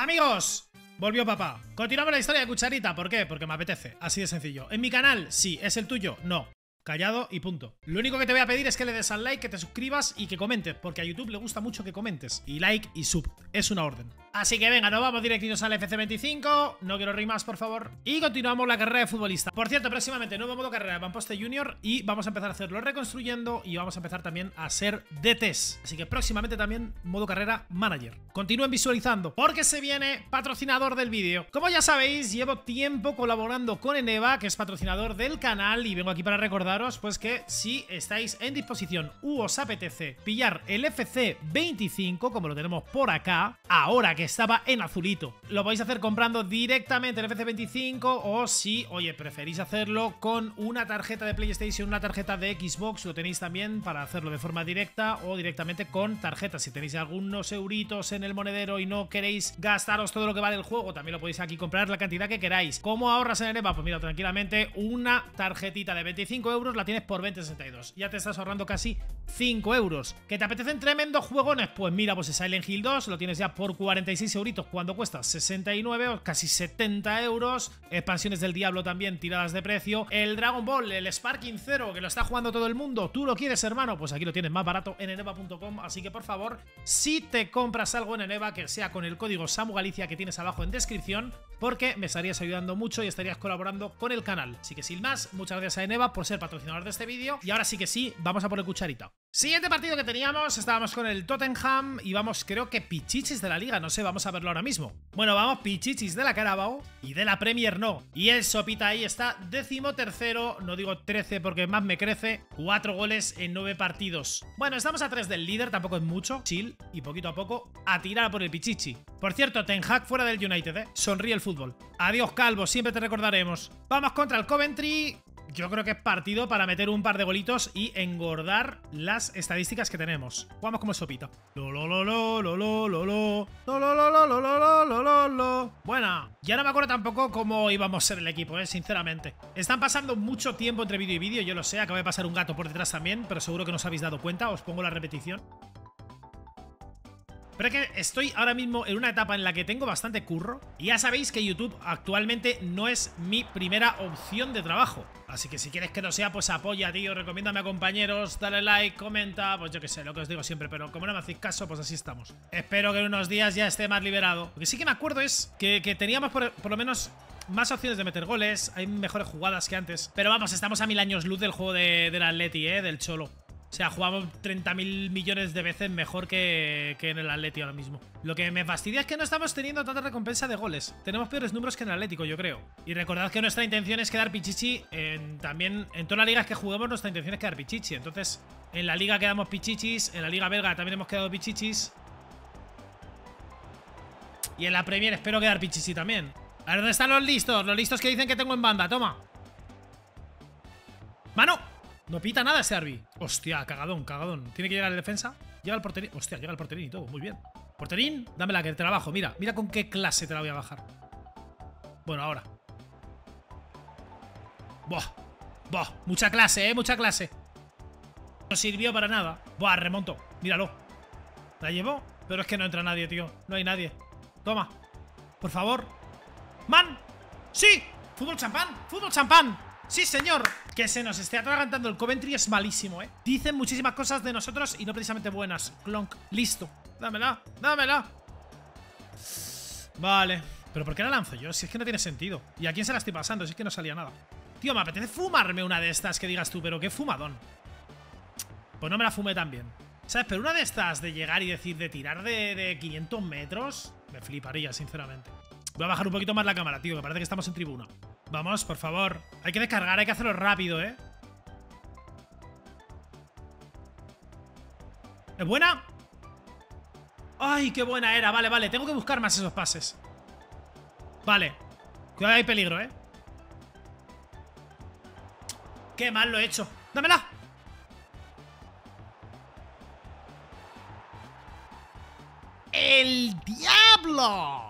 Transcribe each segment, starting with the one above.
Amigos, volvió papá. Continuamos la historia de Cucharita. ¿Por qué? Porque me apetece. Así de sencillo. ¿En mi canal? Sí. ¿Es el tuyo? No. Callado y punto. Lo único que te voy a pedir es que le des al like, que te suscribas y que comentes, porque a YouTube le gusta mucho que comentes. Y like y sub. Es una orden. Así que venga, nos vamos directitos al FC25 No quiero rimas, por favor Y continuamos la carrera de futbolista Por cierto, próximamente nuevo modo carrera de Poste Junior Y vamos a empezar a hacerlo reconstruyendo Y vamos a empezar también a hacer DTs Así que próximamente también modo carrera manager Continúen visualizando Porque se viene patrocinador del vídeo Como ya sabéis, llevo tiempo colaborando con Eneva Que es patrocinador del canal Y vengo aquí para recordaros pues que si estáis en disposición U os apetece pillar el FC25 Como lo tenemos por acá Ahora que estaba en azulito. Lo podéis hacer comprando directamente el FC25 o si, oye, preferís hacerlo con una tarjeta de PlayStation, una tarjeta de Xbox, lo tenéis también para hacerlo de forma directa o directamente con tarjetas. Si tenéis algunos euritos en el monedero y no queréis gastaros todo lo que vale el juego, también lo podéis aquí comprar la cantidad que queráis. ¿Cómo ahorras en el EVA? Pues mira, tranquilamente, una tarjetita de 25 euros la tienes por 20,62. Ya te estás ahorrando casi 5 euros. ¿Que te apetecen tremendos juegones? Pues mira, pues Silent Hill 2 lo tienes ya por 40 46 euritos cuando cuesta 69 o casi 70 euros. Expansiones del Diablo también tiradas de precio. El Dragon Ball, el Sparking Zero, que lo está jugando todo el mundo. ¿Tú lo quieres, hermano? Pues aquí lo tienes más barato en eneva.com. Así que por favor, si te compras algo en Eneva, que sea con el código Samu Galicia que tienes abajo en descripción, porque me estarías ayudando mucho y estarías colaborando con el canal. Así que sin más, muchas gracias a Eneva por ser patrocinador de este vídeo. Y ahora sí que sí, vamos a por el cucharita. Siguiente partido que teníamos, estábamos con el Tottenham y vamos, creo que pichichis de la liga, no sé, vamos a verlo ahora mismo. Bueno, vamos, pichichis de la Carabao y de la Premier no. Y el Sopita ahí está, décimo tercero, no digo trece porque más me crece, cuatro goles en nueve partidos. Bueno, estamos a tres del líder, tampoco es mucho, chill y poquito a poco a tirar por el pichichi. Por cierto, Ten Hag fuera del United, ¿eh? Sonríe el fútbol. Adiós, Calvo, siempre te recordaremos. Vamos contra el Coventry, yo creo que es partido para meter un par de golitos y engordar las estadísticas que tenemos. Jugamos como sopita. Lo lo lo lo lo lo lo lo lo lo lo lo lo lo lo Buena. Ya no me acuerdo tampoco cómo íbamos a ser el equipo, eh, sinceramente. Están pasando mucho tiempo entre vídeo y vídeo, yo lo sé. Acaba de pasar un gato por detrás también, pero seguro que no os habéis dado cuenta. Os pongo la repetición. Pero es que estoy ahora mismo en una etapa en la que tengo bastante curro y ya sabéis que YouTube actualmente no es mi primera opción de trabajo. Así que si quieres que no sea, pues apoya, tío, recomiéndame a compañeros, dale like, comenta, pues yo qué sé, lo que os digo siempre, pero como no me hacéis caso, pues así estamos. Espero que en unos días ya esté más liberado. Lo que sí que me acuerdo es que, teníamos por, lo menos más opciones de meter goles, hay mejores jugadas que antes. Pero vamos, estamos a mil años luz del juego de, del Atleti, ¿eh? del Cholo. O sea, jugamos 30.000 millones de veces mejor que, en el Atlético ahora mismo. Lo que me fastidia es que no estamos teniendo tanta recompensa de goles. Tenemos peores números que en el Atlético, yo creo. Y recordad que nuestra intención es quedar pichichi también... En todas las ligas que jugamos nuestra intención es quedar pichichi. Entonces, en la liga quedamos pichichis. En la liga belga también hemos quedado pichichis. Y en la Premier espero quedar pichichi también. A ver, ¿dónde están los listos? Los listos que dicen que tengo en banda. Toma. ¡Mano! No pita nada ese Arby. Hostia, cagadón, cagadón. Tiene que llegar el defensa. Llega el porterín. Hostia, llega el porterín y todo. Muy bien. Porterín, dámela que te la bajo. Mira, mira con qué clase te la voy a bajar. Bueno, ahora. Buah. Buah. Mucha clase, eh. Mucha clase. No sirvió para nada. Buah, remonto. Míralo. La llevó. Pero es que no entra nadie, tío. No hay nadie. Toma. Por favor. ¡Man! ¡Sí! ¡Fútbol champán! ¡Fútbol champán! Sí, señor. Que se nos esté atragantando el Coventry es malísimo, ¿eh? Dicen muchísimas cosas de nosotros y no precisamente buenas. Clonk. Listo. Dámela. Dámela. Vale. ¿Pero por qué la lanzo yo? Si es que no tiene sentido. ¿Y a quién se la estoy pasando? Si es que no salía nada. Tío, me apetece fumarme una de estas que digas tú, pero qué fumadón. Pues no me la fumé tan bien. ¿Sabes? Pero una de estas de llegar y decir de tirar de, 500 metros, me fliparía, sinceramente. Voy a bajar un poquito más la cámara, tío. Me parece que estamos en tribuna. Vamos, por favor. Hay que descargar, hay que hacerlo rápido, ¿eh? ¿Es buena? ¡Ay, qué buena era! Vale, vale, tengo que buscar más esos pases. Vale. Cuidado, hay peligro, ¿eh? ¡Qué mal lo he hecho! ¡Dámela!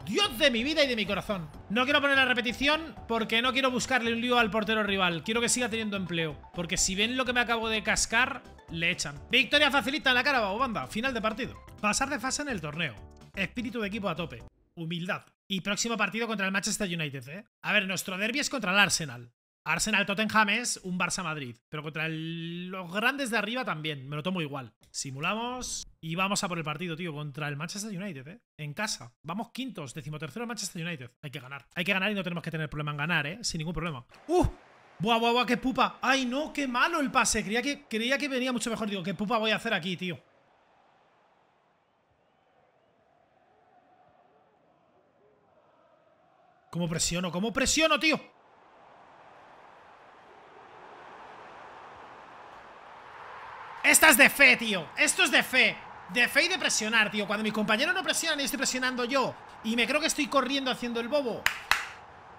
¡Dios de mi vida y de mi corazón! No quiero poner la repetición porque no quiero buscarle un lío al portero rival. Quiero que siga teniendo empleo. Porque si ven lo que me acabo de cascar, le echan. Victoria facilita en la cara, banda. Final de partido. Pasar de fase en el torneo. Espíritu de equipo a tope. Humildad. Y próximo partido contra el Manchester United, ¿eh? A ver, nuestro derby es contra el Arsenal. Arsenal-Tottenham es un Barça-Madrid, pero contra los grandes de arriba también, me lo tomo igual. Simulamos y vamos a por el partido, tío, contra el Manchester United, ¿eh? En casa. Vamos quintos, decimotercero el Manchester United. Hay que ganar. Hay que ganar y no tenemos que tener problema en ganar, ¿eh? Sin ningún problema. ¡Uh! Buah, buah, buah, qué pupa. Ay, no, qué malo el pase. Creía que, creía que venía mucho mejor. Digo, qué pupa voy a hacer aquí, tío. ¿Cómo presiono? ¿Cómo presiono, tío? Esta es de fe, tío Esto es de fe De fe y de presionar, tío Cuando mis compañeros no presionan y estoy presionando yo Y me creo que estoy corriendo haciendo el bobo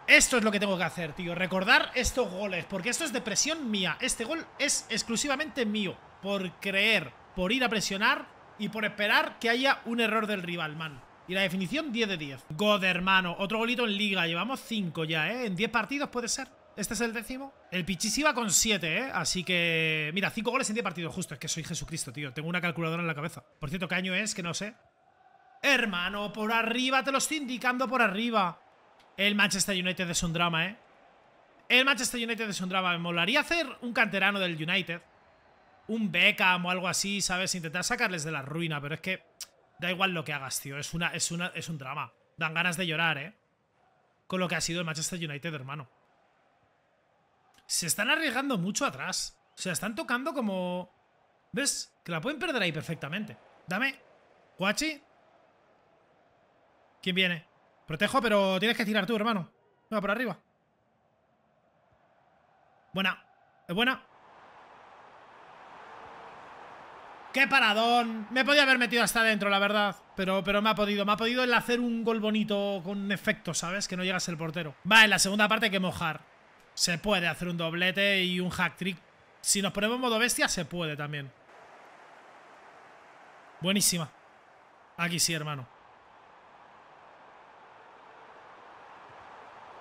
Esto es lo que tengo que hacer, tío Recordar estos goles Porque esto es de presión mía Este gol es exclusivamente mío Por creer Por ir a presionar Y por esperar que haya un error del rival, man y la definición 10 de 10. God, hermano. Otro golito en liga. Llevamos 5 ya, ¿eh? En 10 partidos puede ser. Este es el décimo. El Pichis iba con 7, ¿eh? Así que... Mira, 5 goles en 10 partidos justo. Es que soy Jesucristo, tío. Tengo una calculadora en la cabeza. Por cierto, ¿qué año es? Que no sé. Hermano, por arriba. Te lo estoy indicando por arriba. El Manchester United es un drama, ¿eh? El Manchester United es un drama. Me molaría hacer un canterano del United. Un Beckham o algo así, ¿sabes? Intentar sacarles de la ruina. Pero es que... Da igual lo que hagas, tío. Es, una, es, una, es un drama. Dan ganas de llorar, ¿eh? Con lo que ha sido el Manchester United, hermano se están arriesgando mucho atrás. O sea, están tocando como... ¿Ves? Que la pueden perder ahí perfectamente. Dame. Guachi. ¿Quién viene? Protejo, pero tienes que tirar tú, hermano. Venga, por arriba. Buena. Es buena. ¡Qué paradón! Me podía haber metido hasta adentro, la verdad. Pero, pero me ha podido. Me ha podido enlacer hacer un gol bonito con efecto, ¿sabes? Que no llegas el portero. Va, en la segunda parte hay que mojar. Se puede hacer un doblete y un hack trick. Si nos ponemos modo bestia, se puede también. Buenísima. Aquí sí, hermano.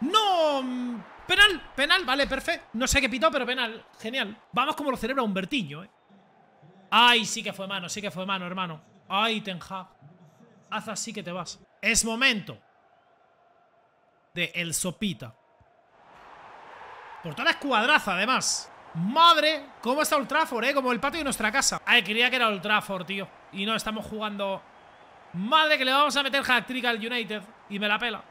¡No! Penal, penal, vale, perfecto. No sé qué pitó, pero penal. Genial. Vamos como lo celebra Humbertiño, ¿eh? Ay, sí que fue mano, sí que fue mano, hermano. Ay, Tenja! Haz así que te vas. Es momento de El Sopita. ¡Por toda la escuadraza, además. ¡Madre! ¿Cómo está Old eh? Como el patio de nuestra casa. Ay, quería que era Old tío. Y no, estamos jugando... ¡Madre que le vamos a meter hat United! Y me la pela.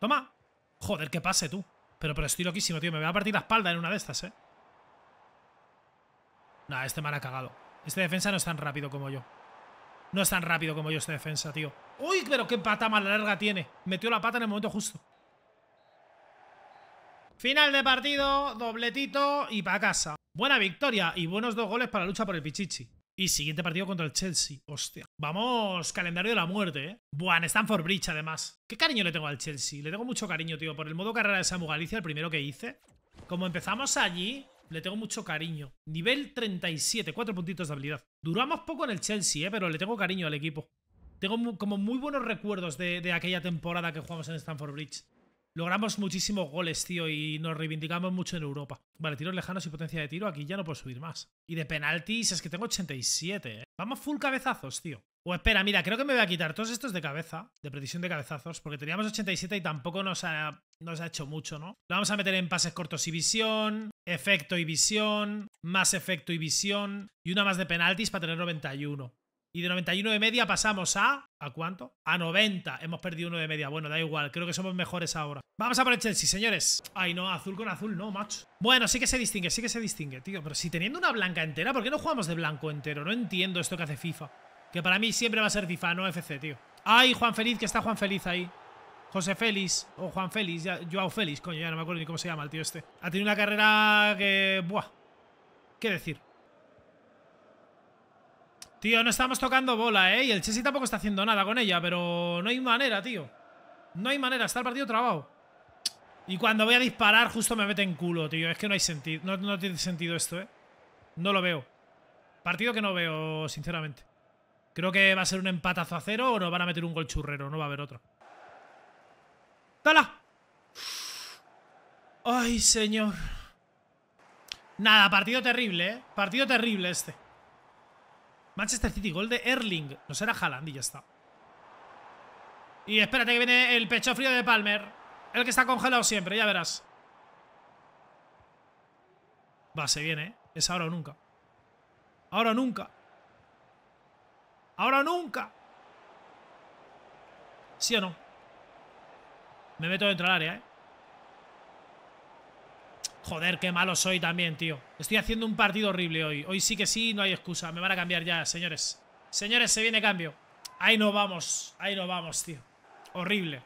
Toma. Joder, que pase, tú. Pero, pero estoy loquísimo, tío. Me voy a partir la espalda en una de estas, eh. Nah, este mal ha cagado. Este defensa no es tan rápido como yo. No es tan rápido como yo este defensa, tío. ¡Uy! Pero qué pata más larga tiene. Metió la pata en el momento justo. Final de partido, dobletito y para casa. Buena victoria y buenos dos goles para la lucha por el Pichichi. Y siguiente partido contra el Chelsea. Hostia. Vamos, calendario de la muerte, ¿eh? Buah, en Stanford Bridge, además. ¿Qué cariño le tengo al Chelsea? Le tengo mucho cariño, tío, por el modo carrera de Samu Galicia, el primero que hice. Como empezamos allí, le tengo mucho cariño. Nivel 37, cuatro puntitos de habilidad. Duramos poco en el Chelsea, ¿eh? Pero le tengo cariño al equipo. Tengo como muy buenos recuerdos de, de aquella temporada que jugamos en Stanford Bridge logramos muchísimos goles, tío, y nos reivindicamos mucho en Europa. Vale, tiros lejanos y potencia de tiro, aquí ya no puedo subir más. Y de penaltis, es que tengo 87, ¿eh? Vamos full cabezazos, tío. O espera, mira, creo que me voy a quitar todos estos de cabeza, de precisión de cabezazos, porque teníamos 87 y tampoco nos ha, nos ha hecho mucho, ¿no? Lo vamos a meter en pases cortos y visión, efecto y visión, más efecto y visión, y una más de penaltis para tener 91. Y de 91 de media pasamos a. ¿A cuánto? A 90. Hemos perdido uno de media. Bueno, da igual. Creo que somos mejores ahora. Vamos a por el Chelsea, señores. Ay, no, azul con azul, no, macho. Bueno, sí que se distingue, sí que se distingue, tío. Pero si teniendo una blanca entera, ¿por qué no jugamos de blanco entero? No entiendo esto que hace FIFA. Que para mí siempre va a ser FIFA, no FC, tío. Ay, Juan Feliz, que está Juan Feliz ahí. José Félix, o Juan Félix, ya, Joao Félix, coño, ya no me acuerdo ni cómo se llama el tío este. Ha tenido una carrera que. Buah. ¿Qué decir? Tío, no estamos tocando bola, ¿eh? Y el Chessy tampoco está haciendo nada con ella, pero no hay manera, tío. No hay manera, está el partido trabado. Y cuando voy a disparar, justo me mete en culo, tío. Es que no hay sentido. No, no tiene sentido esto, ¿eh? No lo veo. Partido que no veo, sinceramente. Creo que va a ser un empatazo a cero o nos van a meter un gol churrero. No va a haber otro. ¡Dala! ¡Ay, señor! Nada, partido terrible, ¿eh? Partido terrible este. Manchester City, gol de Erling. No será Haaland y ya está. Y espérate que viene el pecho frío de Palmer. El que está congelado siempre, ya verás. Va, se viene, ¿eh? Es ahora o nunca. Ahora o nunca. Ahora o nunca. ¿Sí o no? Me meto dentro del área, ¿eh? Joder, qué malo soy también, tío. Estoy haciendo un partido horrible hoy. Hoy sí que sí, no hay excusa. Me van a cambiar ya, señores. Señores, se viene cambio. Ahí no vamos. Ahí no vamos, tío. Horrible.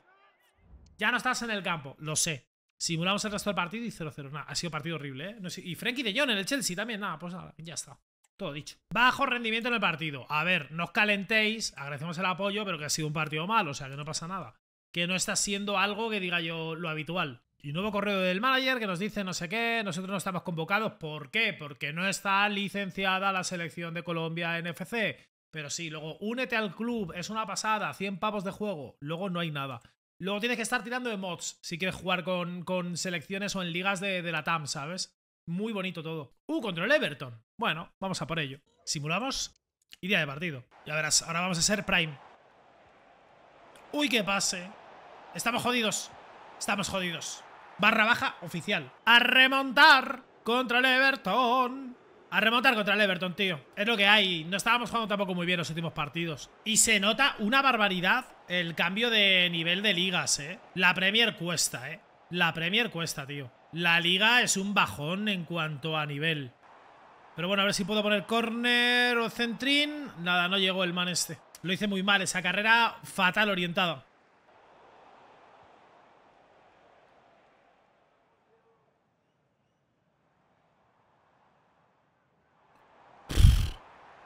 Ya no estás en el campo. Lo sé. Simulamos el resto del partido y 0-0. Nada, ha sido partido horrible, ¿eh? Y Frenkie de Jong en el Chelsea también. Nada, pues nada. Ya está. Todo dicho. Bajo rendimiento en el partido. A ver, no os calentéis. Agradecemos el apoyo, pero que ha sido un partido malo. O sea, que no pasa nada. Que no está siendo algo que diga yo lo habitual. Y nuevo correo del manager que nos dice no sé qué, nosotros no estamos convocados. ¿Por qué? Porque no está licenciada la selección de Colombia NFC. Pero sí, luego únete al club, es una pasada, 100 pavos de juego, luego no hay nada. Luego tienes que estar tirando de mods si quieres jugar con, con selecciones o en ligas de, de la TAM, ¿sabes? Muy bonito todo. Uh, contra el Everton. Bueno, vamos a por ello. Simulamos y día de partido. Ya verás, ahora vamos a ser Prime. Uy, qué pase. Estamos jodidos. Estamos jodidos barra baja oficial. A remontar contra el Everton. A remontar contra el Everton, tío. Es lo que hay. No estábamos jugando tampoco muy bien los últimos partidos. Y se nota una barbaridad el cambio de nivel de ligas, ¿eh? La Premier cuesta, ¿eh? La Premier cuesta, tío. La liga es un bajón en cuanto a nivel. Pero bueno, a ver si puedo poner corner o centrín. Nada, no llegó el man este. Lo hice muy mal esa carrera, fatal orientada.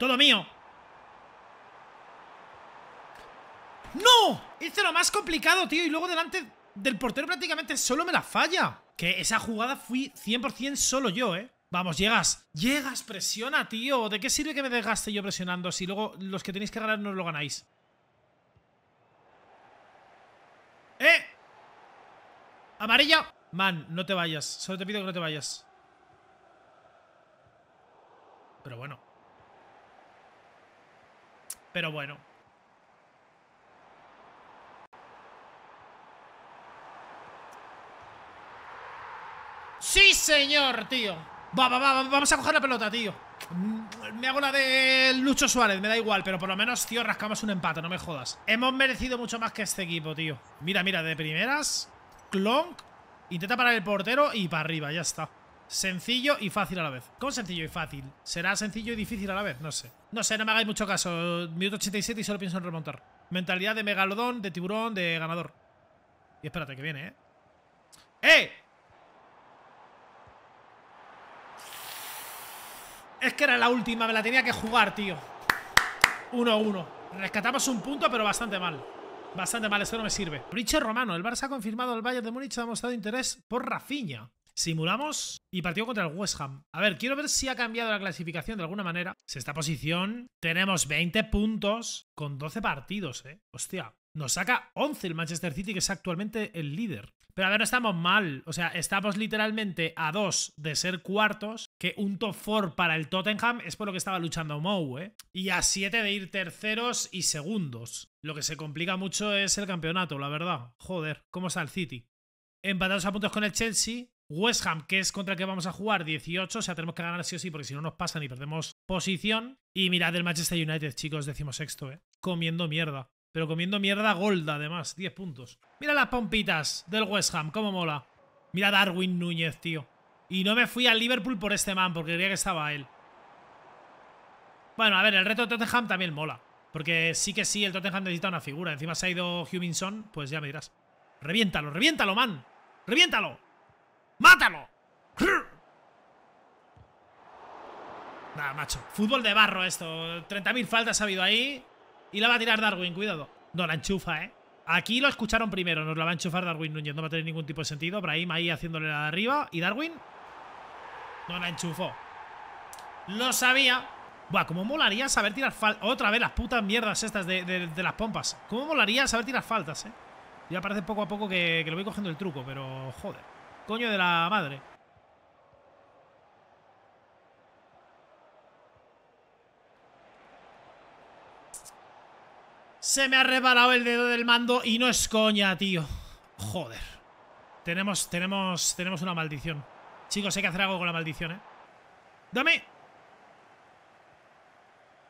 Todo mío. ¡No! Hice este lo más complicado, tío. Y luego delante del portero prácticamente solo me la falla. Que esa jugada fui 100% solo yo, ¿eh? Vamos, llegas. Llegas, presiona, tío. ¿De qué sirve que me desgaste yo presionando si luego los que tenéis que ganar no lo ganáis? ¡Eh! Amarilla. Man, no te vayas. Solo te pido que no te vayas. Pero bueno. Pero bueno. ¡Sí, señor, tío! Va, va, va, vamos a coger la pelota, tío. Mm, me hago la de Lucho Suárez, me da igual, pero por lo menos, tío, rascamos un empate, no me jodas. Hemos merecido mucho más que este equipo, tío. Mira, mira, de primeras, clonk, intenta parar el portero y para arriba, ya está. Sencillo y fácil a la vez. ¿Cómo sencillo y fácil? ¿Será sencillo y difícil a la vez? No sé. No sé, no me hagáis mucho caso. Minuto 87 y solo pienso en remontar. Mentalidad de megalodón, de tiburón, de ganador. Y espérate, que viene, ¿eh? ¡Eh! Es que era la última, me la tenía que jugar, tío. 1-1. Rescatamos un punto, pero bastante mal. Bastante mal, esto no me sirve. Bricho Romano, el Barça ha confirmado al Bayern de Múnich ha mostrado interés por Rafinha. Simulamos y partido contra el West Ham. A ver, quiero ver si ha cambiado la clasificación de alguna manera. Si esta posición, tenemos 20 puntos con 12 partidos, ¿eh? Hostia, nos saca 11 el Manchester City, que es actualmente el líder. Pero a ver, no estamos mal. O sea, estamos literalmente a 2 de ser cuartos, que un top 4 para el Tottenham es por lo que estaba luchando Mou, ¿eh? Y a 7 de ir terceros y segundos. Lo que se complica mucho es el campeonato, la verdad. Joder, ¿cómo está el City? Empatados a puntos con el Chelsea, West Ham, que es contra el que vamos a jugar, 18. O sea, tenemos que ganar sí o sí, porque si no nos pasan y perdemos posición. Y mirad el Manchester United, chicos, decimos sexto, ¿eh? Comiendo mierda. Pero comiendo mierda golda, además. 10 puntos. Mira las pompitas del West Ham, cómo mola. Mira Darwin Núñez, tío. Y no me fui al Liverpool por este man, porque creía que estaba él. Bueno, a ver, el reto de Tottenham también mola. Porque sí que sí, el Tottenham necesita una figura. Encima se ha ido Huminson, pues ya me dirás. Reviéntalo, reviéntalo, man. Reviéntalo. ¡Mátalo! Nada, macho. Fútbol de barro esto. 30.000 faltas ha habido ahí. Y la va a tirar Darwin, cuidado. No, la enchufa, ¿eh? Aquí lo escucharon primero. Nos la va a enchufar Darwin Núñez. No va a tener ningún tipo de sentido. Brahim ahí haciéndole la de arriba. Y Darwin... No la enchufó. Lo sabía. Buah, cómo molaría saber tirar faltas. Otra vez las putas mierdas estas de, las pompas. Cómo molaría saber tirar faltas, ¿eh? Ya parece poco a poco que, que lo voy cogiendo el truco, pero... Joder coño de la madre. Se me ha reparado el dedo del mando y no es coña, tío. Joder. Tenemos, tenemos, tenemos una maldición. Chicos, hay que hacer algo con la maldición, ¿eh? ¡Dame!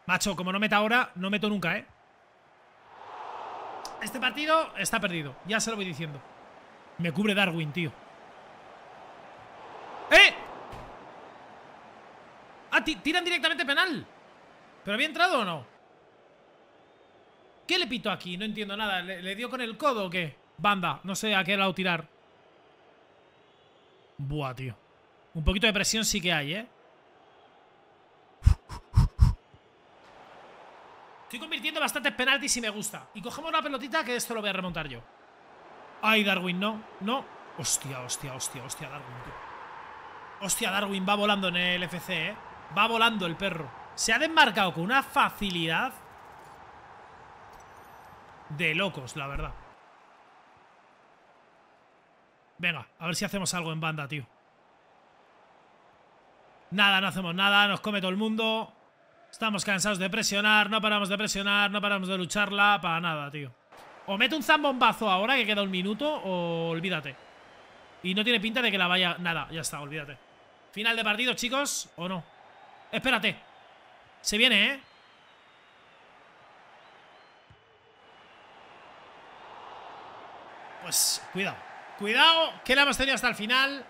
Macho, como no meta ahora, no meto nunca, ¿eh? Este partido está perdido. Ya se lo voy diciendo. Me cubre Darwin, tío. Tiran directamente penal. ¿Pero había entrado o no? ¿Qué le pito aquí? No entiendo nada. ¿Le, dio con el codo o qué? Banda, no sé a qué lado tirar. Buah, tío. Un poquito de presión sí que hay, ¿eh? Estoy convirtiendo bastantes penaltis y me gusta. Y cogemos una pelotita que esto lo voy a remontar yo. Ay, Darwin, no. No. Hostia, hostia, hostia, hostia, Darwin, Hostia, Darwin va volando en el FC, ¿eh? Va volando el perro. Se ha desmarcado con una facilidad de locos, la verdad. Venga, a ver si hacemos algo en banda, tío. Nada, no hacemos nada, nos come todo el mundo. Estamos cansados de presionar, no paramos de presionar, no paramos de lucharla, para nada, tío. O mete un zambombazo ahora, que queda un minuto, o olvídate. Y no tiene pinta de que la vaya... Nada, ya está, olvídate. Final de partido, chicos, o no. Espérate. Se viene, ¿eh? Pues cuidado. Cuidado, que la hemos tenido hasta el final.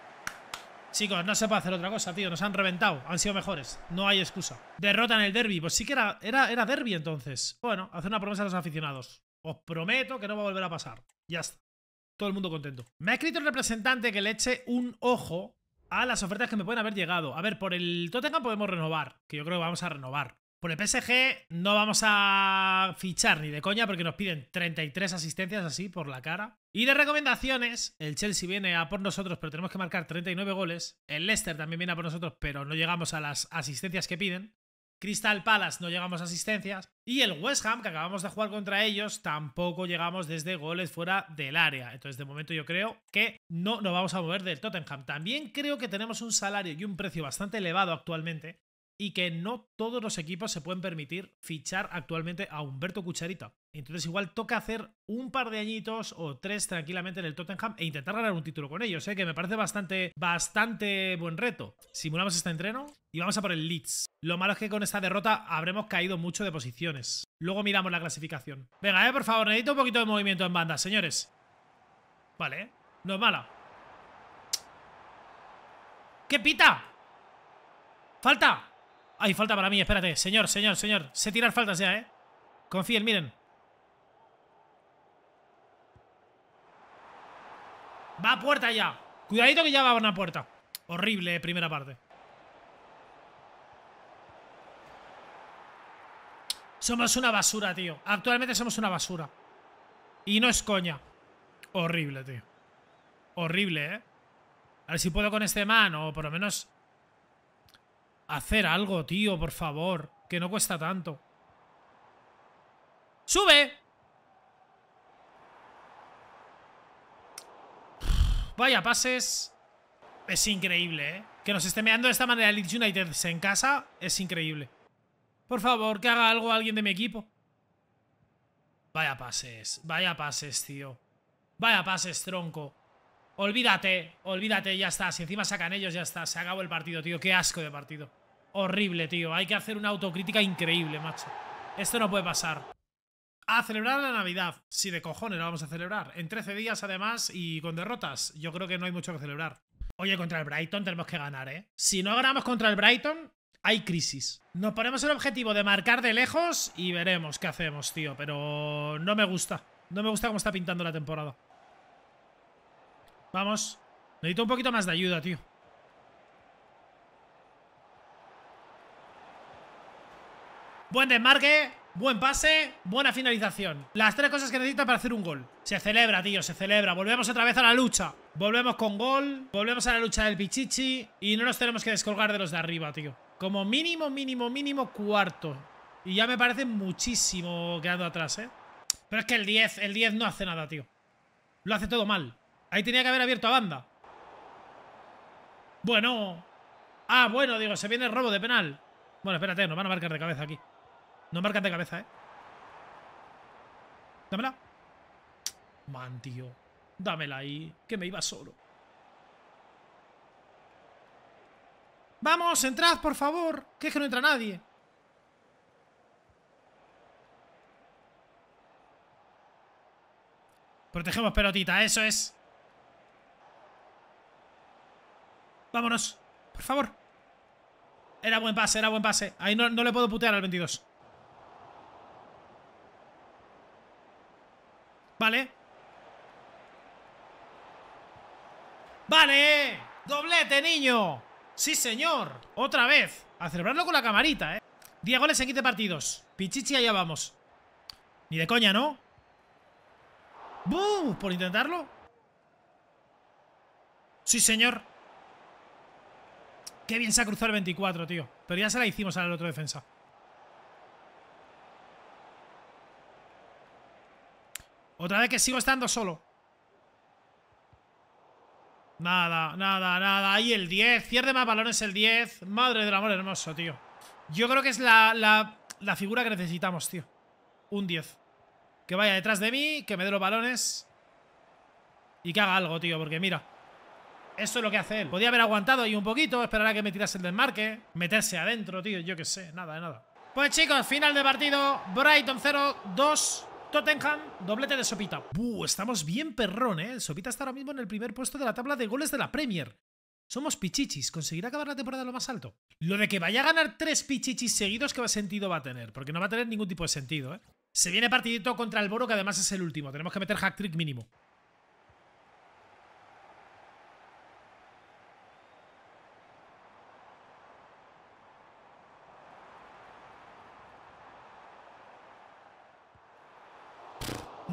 Chicos, no se puede hacer otra cosa, tío. Nos han reventado. Han sido mejores. No hay excusa. Derrota en el derby. Pues sí que era, era, era derby entonces. Bueno, hacer una promesa a los aficionados. Os prometo que no va a volver a pasar. Ya está. Todo el mundo contento. Me ha escrito el representante que le eche un ojo a las ofertas que me pueden haber llegado. A ver, por el Tottenham podemos renovar, que yo creo que vamos a renovar. Por el PSG no vamos a fichar ni de coña porque nos piden 33 asistencias así por la cara. Y de recomendaciones, el Chelsea viene a por nosotros pero tenemos que marcar 39 goles. El Leicester también viene a por nosotros pero no llegamos a las asistencias que piden. Crystal Palace no llegamos a asistencias. Y el West Ham, que acabamos de jugar contra ellos, tampoco llegamos desde goles fuera del área. Entonces, de momento yo creo que no nos vamos a mover del Tottenham. También creo que tenemos un salario y un precio bastante elevado actualmente y que no todos los equipos se pueden permitir fichar actualmente a Humberto Cucharita. Entonces igual toca hacer un par de añitos o tres tranquilamente en el Tottenham e intentar ganar un título con ellos, ¿eh? que me parece bastante, bastante buen reto. Simulamos este entreno y vamos a por el Leeds. Lo malo es que con esta derrota habremos caído mucho de posiciones. Luego miramos la clasificación. Venga, eh, por favor, necesito un poquito de movimiento en banda, señores. Vale, ¿eh? no es mala. ¿Qué pita? ¡Falta! Hay falta para mí, espérate. Señor, señor, señor. Sé tirar faltas ya, ¿eh? Confíen, miren. Va a puerta ya. Cuidadito que ya va a una puerta. Horrible eh, primera parte. Somos una basura, tío. Actualmente somos una basura. Y no es coña. Horrible, tío. Horrible, ¿eh? A ver si puedo con este man o por lo menos Hacer algo, tío, por favor. Que no cuesta tanto. ¡Sube! Vaya pases. Es increíble, ¿eh? Que nos esté meando de esta manera el United en casa es increíble. Por favor, que haga algo alguien de mi equipo. Vaya pases. Vaya pases, tío. Vaya pases, tronco. Olvídate, olvídate, ya está. Si encima sacan ellos, ya está. Se acabó el partido, tío. Qué asco de partido. Horrible, tío. Hay que hacer una autocrítica increíble, macho. Esto no puede pasar. A celebrar la Navidad. Sí, de cojones la vamos a celebrar. En 13 días, además, y con derrotas. Yo creo que no hay mucho que celebrar. Oye, contra el Brighton tenemos que ganar, ¿eh? Si no ganamos contra el Brighton, hay crisis. Nos ponemos el objetivo de marcar de lejos y veremos qué hacemos, tío. Pero no me gusta. No me gusta cómo está pintando la temporada. Vamos. Necesito un poquito más de ayuda, tío. Buen desmarque, buen pase, buena finalización. Las tres cosas que necesita para hacer un gol. Se celebra, tío, se celebra. Volvemos otra vez a la lucha. Volvemos con gol, volvemos a la lucha del Pichichi y no nos tenemos que descolgar de los de arriba, tío. Como mínimo, mínimo, mínimo cuarto. Y ya me parece muchísimo quedando atrás, ¿eh? Pero es que el 10, el 10 no hace nada, tío. Lo hace todo mal. Ahí tenía que haber abierto a banda. Bueno. Ah, bueno, digo, se viene el robo de penal. Bueno, espérate, nos van a marcar de cabeza aquí. No marcan de cabeza, ¿eh? Dámela. Man, tío. Dámela ahí, que me iba solo. Vamos, entrad, por favor. Que es que no entra nadie. Protegemos pelotita, eso es. Vámonos. Por favor. Era buen pase, era buen pase. Ahí no, le puedo putear al 22. Vale. Vale. Doblete, niño. Sí, señor. Otra vez. A celebrarlo con la camarita, ¿eh? 10 goles en 15 partidos. Pichichi, allá vamos. Ni de coña, ¿no? ¡Bum! Por intentarlo. Sí, señor. Qué bien se ha cruzado el 24, tío. Pero ya se la hicimos al otro defensa. Otra vez que sigo estando solo. Nada, nada, nada. Ahí el 10. cierre más balones el 10. Madre del amor hermoso, tío. Yo creo que es la, la, la figura que necesitamos, tío. Un 10. Que vaya detrás de mí, que me dé los balones. Y que haga algo, tío, porque mira. Eso es lo que hace él. Podía haber aguantado ahí un poquito, esperar a que me tirase el desmarque, meterse adentro, tío, yo qué sé, nada, nada. Pues chicos, final de partido, Brighton 0, 2, Tottenham, doblete de Sopita. Buh, estamos bien perrón, ¿eh? Sopita está ahora mismo en el primer puesto de la tabla de goles de la Premier. Somos pichichis, Conseguir acabar la temporada lo más alto. Lo de que vaya a ganar tres pichichis seguidos, ¿qué sentido va a tener? Porque no va a tener ningún tipo de sentido, ¿eh? Se viene partidito contra el Boro, que además es el último. Tenemos que meter hack trick mínimo.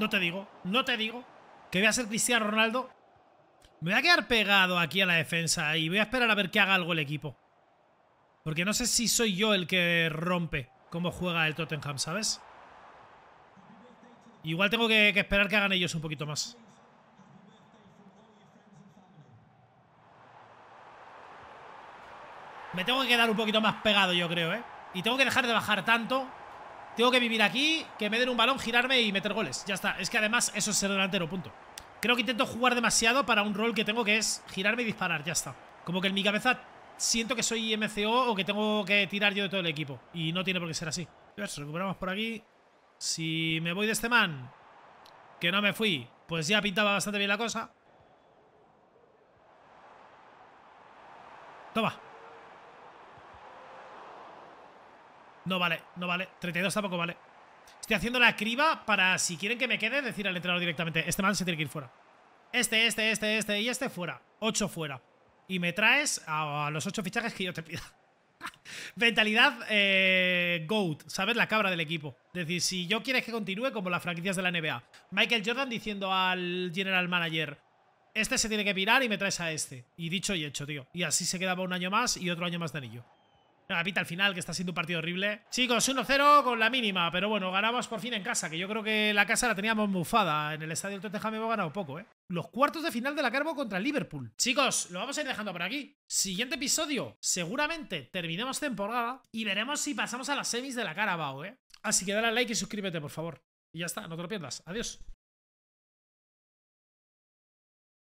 No te digo, no te digo que voy a ser Cristiano Ronaldo. Me voy a quedar pegado aquí a la defensa y voy a esperar a ver que haga algo el equipo. Porque no sé si soy yo el que rompe cómo juega el Tottenham, ¿sabes? Igual tengo que, que esperar que hagan ellos un poquito más. Me tengo que quedar un poquito más pegado, yo creo, ¿eh? Y tengo que dejar de bajar tanto tengo que vivir aquí, que me den un balón, girarme y meter goles. Ya está. Es que además eso es ser delantero, punto. Creo que intento jugar demasiado para un rol que tengo que es girarme y disparar. Ya está. Como que en mi cabeza siento que soy MCO o que tengo que tirar yo de todo el equipo. Y no tiene por qué ser así. recuperamos por aquí. Si me voy de este man, que no me fui, pues ya pintaba bastante bien la cosa. Toma. No vale, no vale. 32 tampoco vale. Estoy haciendo la criba para, si quieren que me quede, decir al entrenador directamente, este man se tiene que ir fuera. Este, este, este, este y este fuera. Ocho fuera. Y me traes a, los ocho fichajes que yo te pida. Mentalidad eh, GOAT, ¿sabes? La cabra del equipo. Es decir, si yo quieres que continúe como las franquicias de la NBA. Michael Jordan diciendo al general manager, este se tiene que pirar y me traes a este. Y dicho y hecho, tío. Y así se quedaba un año más y otro año más de anillo la pita al final, que está siendo un partido horrible. Chicos, 1-0 con la mínima, pero bueno, ganamos por fin en casa, que yo creo que la casa la teníamos bufada. En el estadio del Tottenham hemos ganado poco, ¿eh? Los cuartos de final de la Carbo contra Liverpool. Chicos, lo vamos a ir dejando por aquí. Siguiente episodio, seguramente terminemos temporada y veremos si pasamos a las semis de la Carabao, ¿eh? Así que dale a like y suscríbete, por favor. Y ya está, no te lo pierdas. Adiós.